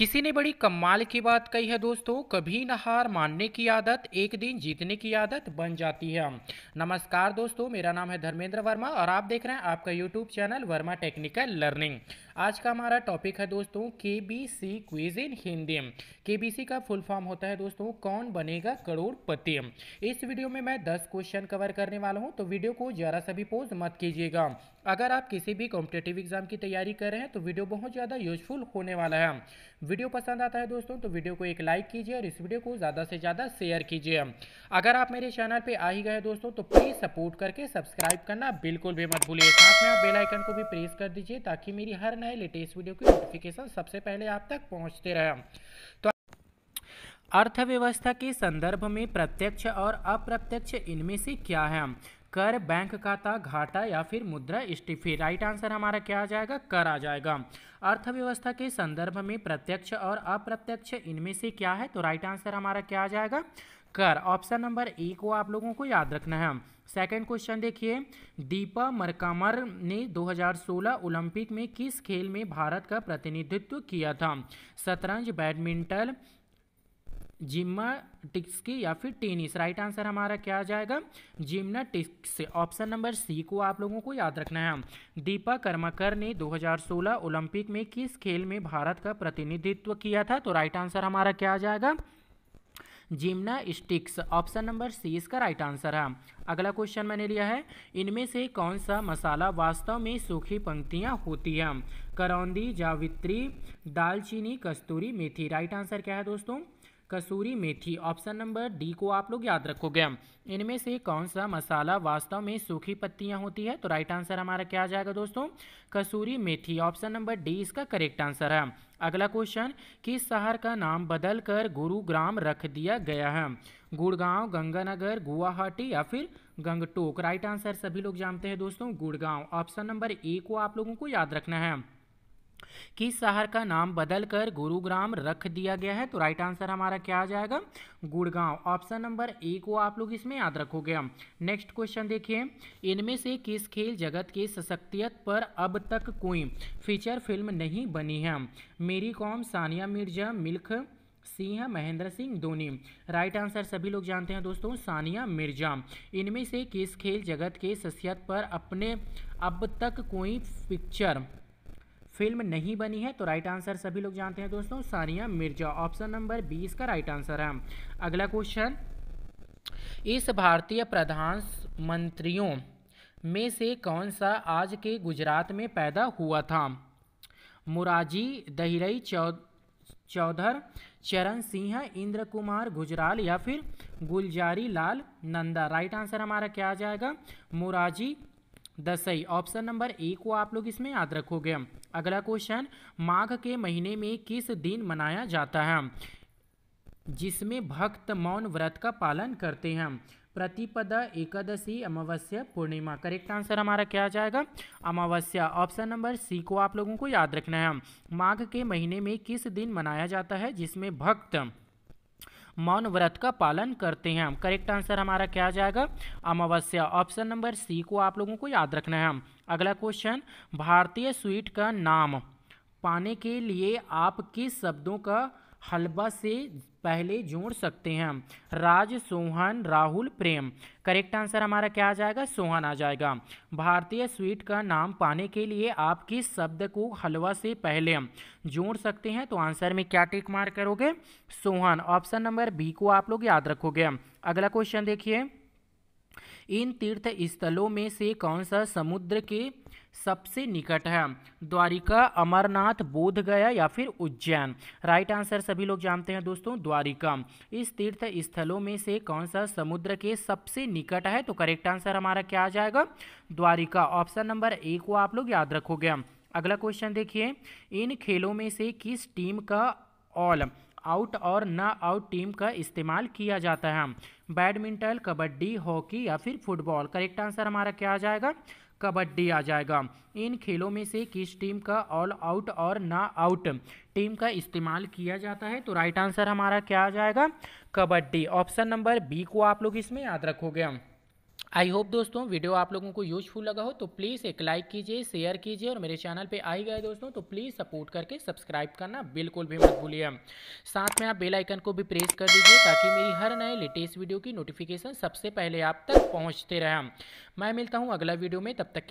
किसी ने बड़ी कमाल की बात कही है दोस्तों कभी न हार मानने की आदत एक दिन जीतने की आदत बन जाती है नमस्कार दोस्तों मेरा नाम है धर्मेंद्र वर्मा और आप देख रहे हैं आपका YouTube channel Verma technical learning आज का हमारा टॉपिक है दोस्तों K B C quiz in Hindi K B सी का फुल फॉर्म होता है दोस्तों कौन बनेगा करोड़पति इस वीडियो में मैं दस क्वेश्चन कवर करने वाला हूँ तो वीडियो को जरा सा भी पोज मत कीजिएगा अगर आप किसी भी कॉम्पिटेटिव एग्जाम की तैयारी कर रहे हैं तो वीडियो बहुत ज़्यादा यूजफुल होने वाला है वीडियो पसंद आता है दोस्तों तो वीडियो को एक लाइक कीजिए और इस वीडियो को ज़्यादा से ज़्यादा शेयर कीजिए अगर आप मेरे चैनल पर आ ही गए दोस्तों तो प्लीज़ सपोर्ट करके सब्सक्राइब करना बिल्कुल भी मत भूलिए साथ में आप बेलाइकन को भी प्रेस कर दीजिए ताकि मेरी हर नए लेटेस्ट वीडियो की नोटिफिकेशन सबसे पहले आप तक पहुँचते रहे तो अर्थव्यवस्था के संदर्भ में प्रत्यक्ष और अप्रत्यक्ष इनमें से क्या है कर बैंक खाता घाटा या फिर मुद्रा स्टीफी राइट आंसर हमारा क्या आ जाएगा कर आ जाएगा अर्थव्यवस्था के संदर्भ में प्रत्यक्ष और अप्रत्यक्ष इनमें से क्या है तो राइट आंसर हमारा क्या आ जाएगा कर ऑप्शन नंबर ए को आप लोगों को याद रखना है सेकंड क्वेश्चन देखिए दीपा मरकामर ने 2016 ओलंपिक में किस खेल में भारत का प्रतिनिधित्व किया था शतरंज बैडमिंटन की या फिर टेनिस राइट आंसर हमारा क्या आ जाएगा जिम्नाटिक्स ऑप्शन नंबर सी को आप लोगों को याद रखना है दीपा कर्माकर ने 2016 ओलंपिक में किस खेल में भारत का प्रतिनिधित्व किया था तो राइट आंसर हमारा क्या आ जाएगा जिम्नास्टिक्स ऑप्शन नंबर सी इसका राइट आंसर है अगला क्वेश्चन मैंने लिया है इनमें से कौन सा मसाला वास्तव में सूखी पंक्तियाँ होती हैं करौंदी जावित्री दालचीनी कस्तूरी मेथी राइट आंसर क्या है दोस्तों kasuri methi option number D को आप लोग याद रखोगे इनमें से कौन सा मसाला वास्तव में सूखी पत्तियां होती है तो राइट आंसर हमारा क्या आ जाएगा दोस्तों kasuri methi option number D इसका करेक्ट आंसर है अगला क्वेश्चन किस शहर का नाम बदलकर गुरुग्राम रख दिया गया है गुड़गांव गंगानगर गुवाहाटी या फिर गंगटोक राइट आंसर सभी लोग जानते हैं दोस्तों गुड़गांव ऑप्शन नंबर ए को आप लोगों को याद रखना है किस शहर का नाम बदलकर गुरुग्राम रख दिया गया है तो राइट आंसर हमारा क्या आ जाएगा गुड़गांव ऑप्शन नंबर ए को आप लोग इसमें याद रखोगे हम नेक्स्ट क्वेश्चन देखिए इनमें से किस खेल जगत के सशक्तियत पर अब तक कोई फीचर फिल्म नहीं बनी है मेरी कॉम सानिया मिर्जा मिल्ख सिंह महेंद्र सिंह धोनी राइट आंसर सभी लोग जानते हैं दोस्तों सानिया मिर्जा इनमें से किस खेल जगत के शख्सियत पर अपने अब तक कोई पिक्चर फिल्म नहीं बनी है तो राइट आंसर सभी लोग जानते हैं दोस्तों सानिया मिर्जा ऑप्शन नंबर बीस का राइट आंसर है अगला क्वेश्चन इस भारतीय प्रधान मंत्रियों में से कौन सा आज के गुजरात में पैदा हुआ था मुराजी दहिरई चौ चौधर चरण सिंह इंद्र कुमार गुजराल या फिर गुलजारी लाल नंदा राइट आंसर हमारा क्या आ जाएगा मुराजी द सही ऑप्शन नंबर ए को आप लोग इसमें याद रखोगे अगला क्वेश्चन माघ के महीने में किस दिन मनाया जाता है जिसमें भक्त मौन व्रत का पालन करते हैं प्रतिपद एकादशी अमावस्या पूर्णिमा करेक्ट आंसर हमारा क्या आ जाएगा अमावस्या ऑप्शन नंबर सी को आप लोगों को याद रखना है माघ के महीने में किस दिन मनाया जाता है जिसमें भक्त मौन व्रत का पालन करते हैं करेक्ट आंसर हमारा क्या आ जाएगा अमावस्या ऑप्शन नंबर सी को आप लोगों को याद रखना है अगला क्वेश्चन भारतीय स्वीट का नाम पाने के लिए आप किस शब्दों का हलबा से पहले जोड़ सकते हैं राज सोहन राहुल प्रेम करेक्ट आंसर हमारा क्या आ जाएगा सोहन आ जाएगा भारतीय स्वीट का नाम पाने के लिए आप किस शब्द को हलवा से पहले जोड़ सकते हैं तो आंसर में क्या टिक मार करोगे सोहन ऑप्शन नंबर बी को आप लोग याद रखोगे अगला क्वेश्चन देखिए इन तीर्थ स्थलों में से कौन सा समुद्र के सबसे निकट है द्वारिका अमरनाथ बोध गया या फिर उज्जैन राइट आंसर सभी लोग जानते हैं दोस्तों द्वारिका इस तीर्थ स्थलों में से कौन सा समुद्र के सबसे निकट है तो करेक्ट आंसर हमारा क्या आ जाएगा द्वारिका ऑप्शन नंबर ए को आप लोग याद रखोगे अगला क्वेश्चन देखिए इन खेलों में से किस टीम का ऑल आउट और न आउट टीम का इस्तेमाल किया जाता है बैडमिंटन कबड्डी हॉकी या फिर फुटबॉल करेक्ट आंसर हमारा क्या आ जाएगा कबड्डी आ जाएगा इन खेलों में से किस टीम का ऑल आउट और ना आउट टीम का इस्तेमाल किया जाता है तो राइट आंसर हमारा क्या आ जाएगा कबड्डी ऑप्शन नंबर बी को आप लोग इसमें याद रखोगे आई होप दोस्तों वीडियो आप लोगों को यूजफुल लगा हो तो प्लीज़ एक लाइक कीजिए शेयर कीजिए और मेरे चैनल पे आई गए दोस्तों तो प्लीज़ सपोर्ट करके सब्सक्राइब करना बिल्कुल भी मत भूलिए साथ में आप बेल आइकन को भी प्रेस कर दीजिए ताकि मेरी हर नए लेटेस्ट वीडियो की नोटिफिकेशन सबसे पहले आप तक पहुँचते रहें मैं मिलता हूँ अगला वीडियो में तब तक